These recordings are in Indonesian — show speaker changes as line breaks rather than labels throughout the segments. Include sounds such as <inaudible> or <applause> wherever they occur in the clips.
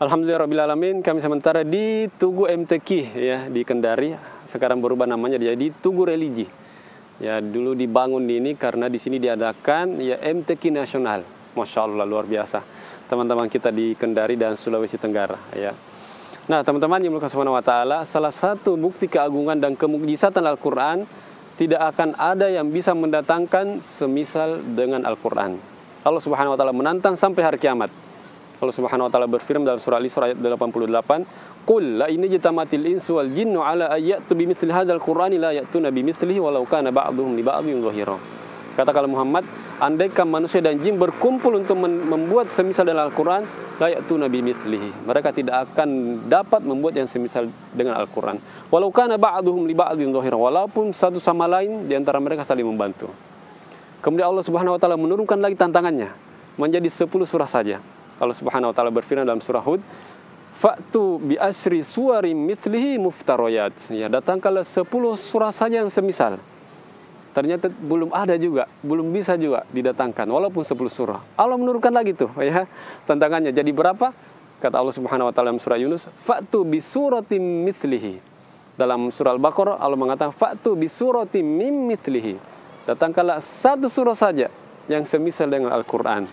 Alhamdulillah Rabbil Alamin, kami sementara di Tugu MTQ ya di Kendari, sekarang berubah namanya jadi Tugu Religi. Ya dulu dibangun di ini karena di sini diadakan ya MTQ nasional. Masya Allah luar biasa teman-teman kita di Kendari dan Sulawesi Tenggara ya. Nah teman-teman yang melakukan subhanahu wa ta'ala Salah satu bukti keagungan dan kemukjizatan Al-Quran Tidak akan ada yang bisa mendatangkan semisal dengan Al-Quran Allah subhanahu wa ta'ala menantang sampai hari kiamat Allah Subhanahu wa taala berfirman dalam surah Al-Isra ayat 88, "Qul la in jitamatil insu wal jinnu ala ayyatu bimithli hadzal qur'ani la ya'tuna bimithlihi walau kana ba'dhum li ba'dhin dhahira." kalau Muhammad, andaikan manusia dan jin berkumpul untuk membuat semisal dengan Al-Quran, layak tuh Nabi mislihi. Mereka tidak akan dapat membuat yang semisal dengan Al-Quran. Walau kana ba'duhum li ba'din zahir, walaupun satu sama lain di antara mereka saling membantu. Kemudian Allah Subhanahu wa taala menurunkan lagi tantangannya menjadi 10 surah saja. Allah Subhanahu wa taala berfirman dalam surah Hud, Faktu bi asri suari mislihi muftaroyat. Ya, datangkanlah sepuluh surah saja yang semisal. Ternyata belum ada juga, belum bisa juga didatangkan walaupun sepuluh surah. Allah menurunkan lagi tuh ya tantangannya. Jadi berapa? Kata Allah Subhanahu wa taala dalam surah Yunus, faktu bi surati mislihi. Dalam surah Al-Baqarah Allah mengatakan faktu bi surati mim mithlihi. Datangkanlah satu surah saja yang semisal dengan Al-Qur'an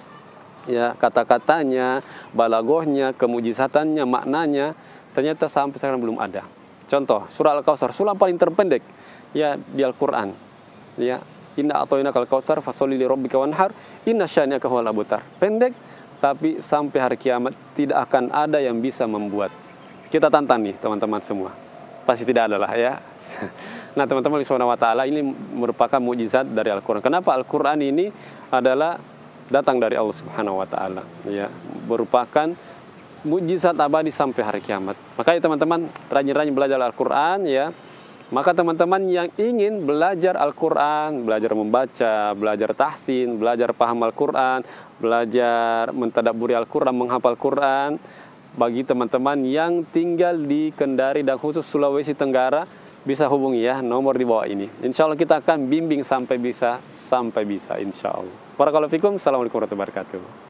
ya kata-katanya, balagohnya, kemujizatannya, maknanya ternyata sampai sekarang belum ada. Contoh surah Al-Kautsar, surah paling terpendek ya di Al-Qur'an. Ya, inna atainakal kautsar fasholli li rabbika wanhar, inna syani'aka huwal abutar. Pendek tapi sampai hari kiamat tidak akan ada yang bisa membuat. Kita tantang nih teman-teman semua. Pasti tidak ada lah ya. <laughs> Nah teman-teman di wa ta'ala ini merupakan mujizat dari Al-Quran. Kenapa Al-Quran ini adalah datang dari Allah Subhanahu wa taala ya merupakan mujizat abadi sampai hari kiamat. Makanya teman-teman rajin-rajin belajar Al-Qur'an ya. Maka teman-teman yang ingin belajar Al-Quran, belajar membaca, belajar tahsin, belajar paham Al-Quran, belajar mentadaburi Al-Quran, menghafal Quran, bagi teman-teman yang tinggal di Kendari dan khusus Sulawesi Tenggara, bisa hubungi ya nomor di bawah ini. Insya Allah kita akan bimbing sampai bisa, sampai bisa insya Allah. Para Assalamualaikum warahmatullahi wabarakatuh.